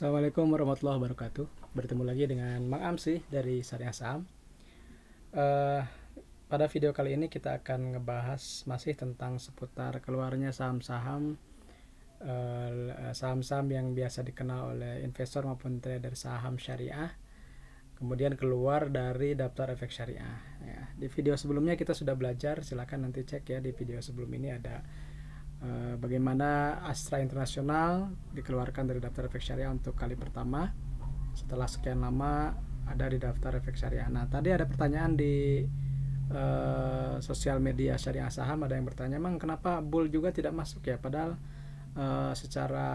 Assalamualaikum warahmatullahi wabarakatuh. Bertemu lagi dengan Mang Amsi dari Syariah Saham. Uh, pada video kali ini kita akan ngebahas masih tentang seputar keluarnya saham-saham saham eh, saham-saham yang biasa dikenal oleh investor maupun trader saham syariah kemudian keluar dari daftar efek syariah ya. di video sebelumnya kita sudah belajar silahkan nanti cek ya di video sebelum ini ada Eh, bagaimana Astra Internasional dikeluarkan dari daftar efek syariah untuk kali pertama setelah sekian lama ada di daftar efek syariah. Nah tadi ada pertanyaan di uh, sosial media syariah saham ada yang bertanya, mang kenapa bull juga tidak masuk ya? Padahal uh, secara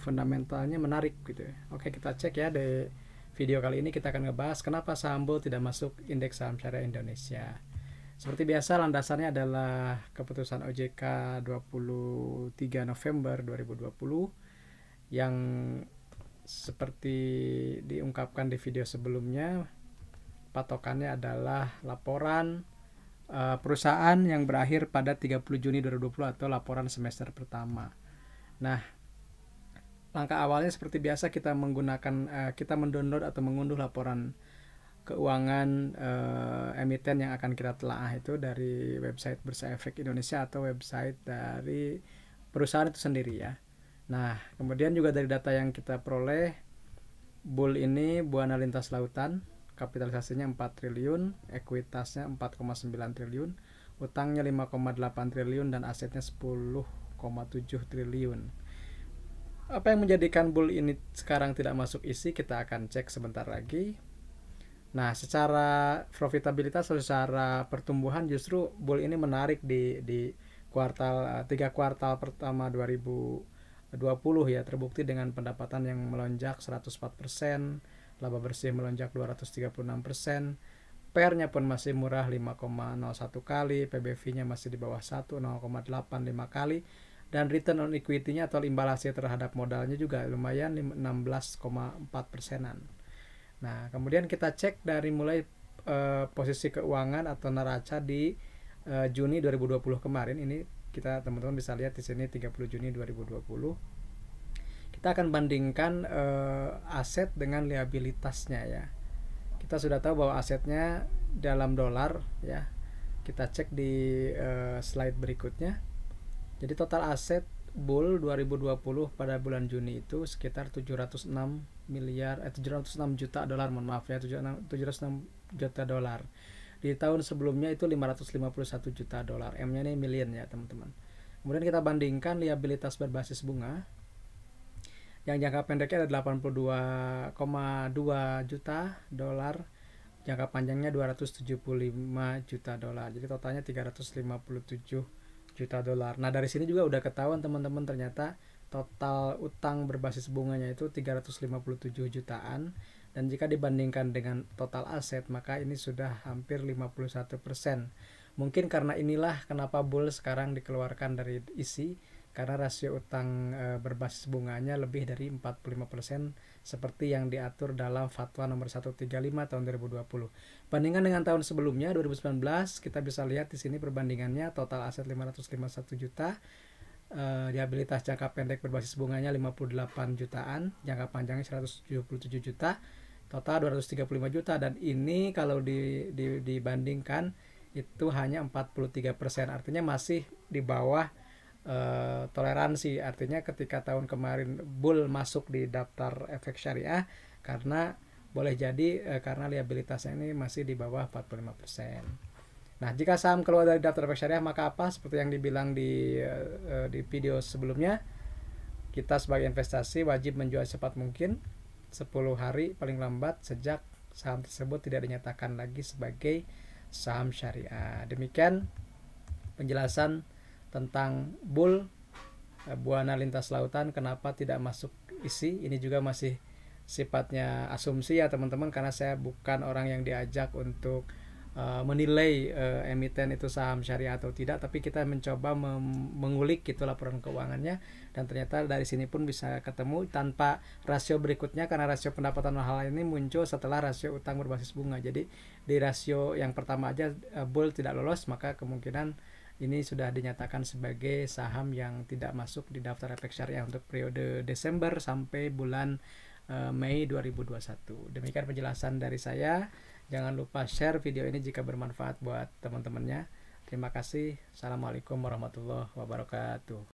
fundamentalnya menarik gitu. Ya. Oke kita cek ya di video kali ini kita akan ngebahas kenapa saham bull tidak masuk indeks saham syariah Indonesia. Seperti biasa landasannya adalah keputusan OJK 23 November 2020 yang seperti diungkapkan di video sebelumnya patokannya adalah laporan uh, perusahaan yang berakhir pada 30 Juni 2020 atau laporan semester pertama. Nah, langkah awalnya seperti biasa kita menggunakan uh, kita mendownload atau mengunduh laporan keuangan uh, emiten yang akan kita telaah itu dari website Bursa Efek Indonesia atau website dari perusahaan itu sendiri ya. Nah, kemudian juga dari data yang kita peroleh bull ini buana lintas lautan kapitalisasinya 4 triliun, ekuitasnya 4,9 triliun, utangnya 5,8 triliun dan asetnya 10,7 triliun. Apa yang menjadikan bull ini sekarang tidak masuk isi kita akan cek sebentar lagi. Nah, secara profitabilitas atau secara pertumbuhan justru bull ini menarik di di kuartal eh, tiga kuartal pertama 2020 ya terbukti dengan pendapatan yang melonjak 104%, laba bersih melonjak 236%, pernya pun masih murah 5,01 kali, PBV-nya masih di bawah 1 0,85 kali dan return on equity-nya atau imbal hasil terhadap modalnya juga lumayan 16,4 persenan. Nah, kemudian kita cek dari mulai uh, posisi keuangan atau neraca di uh, Juni 2020 kemarin. Ini kita teman-teman bisa lihat di sini 30 Juni 2020. Kita akan bandingkan uh, aset dengan liabilitasnya ya. Kita sudah tahu bahwa asetnya dalam dolar ya. Kita cek di slide berikutnya. Jadi total aset bull 2020 pada bulan Juni itu sekitar 706 miliar eh 706 juta dolar mohon maaf ya 706 706 juta dolar. Di tahun sebelumnya itu 551 juta dolar. M-nya ini million ya, teman-teman. Kemudian kita bandingkan liabilitas berbasis bunga yang jangka pendeknya ada 82,2 juta dolar, jangka panjangnya 275 juta dolar. Jadi totalnya 357 juta dolar. Nah, dari sini juga udah ketahuan teman-teman ternyata total utang berbasis bunganya itu 357 jutaan dan jika dibandingkan dengan total aset maka ini sudah hampir 51%. Mungkin karena inilah kenapa Bull sekarang dikeluarkan dari isi karena rasio utang e, berbasis bunganya lebih dari 45% seperti yang diatur dalam Fatwa nomor 135 tahun 2020. Bandingan dengan tahun sebelumnya 2019, kita bisa lihat di sini perbandingannya total aset 551 juta e, eh, diabilitas jangka pendek berbasis bunganya 58 jutaan, jangka panjangnya 177 juta, total 235 juta dan ini kalau di, di, dibandingkan itu hanya 43%, artinya masih di bawah uh, toleransi artinya ketika tahun kemarin bull masuk di daftar efek syariah karena boleh jadi uh, karena liabilitasnya ini masih di bawah 45%. Nah, jika saham keluar dari daftar efek syariah maka apa seperti yang dibilang di eh, di video sebelumnya kita sebagai investasi wajib menjual cepat mungkin 10 hari paling lambat sejak saham tersebut tidak dinyatakan lagi sebagai saham syariah. Demikian penjelasan tentang bull eh, buana lintas lautan kenapa tidak masuk isi ini juga masih sifatnya asumsi ya teman-teman karena saya bukan orang yang diajak untuk uh, menilai uh, emiten itu saham syariah atau tidak tapi kita mencoba mengulik gitu laporan keuangannya dan ternyata dari sini pun bisa ketemu tanpa rasio berikutnya karena rasio pendapatan mahal ini muncul setelah rasio utang berbasis bunga jadi di rasio yang pertama aja uh, bull tidak lolos maka kemungkinan ini sudah dinyatakan sebagai saham yang tidak masuk di daftar efek syariah untuk periode Desember sampai bulan eh, Mei 2021. Demikian penjelasan dari saya. Jangan lupa share video ini jika bermanfaat buat teman-temannya. Terima kasih. Assalamualaikum warahmatullahi wabarakatuh.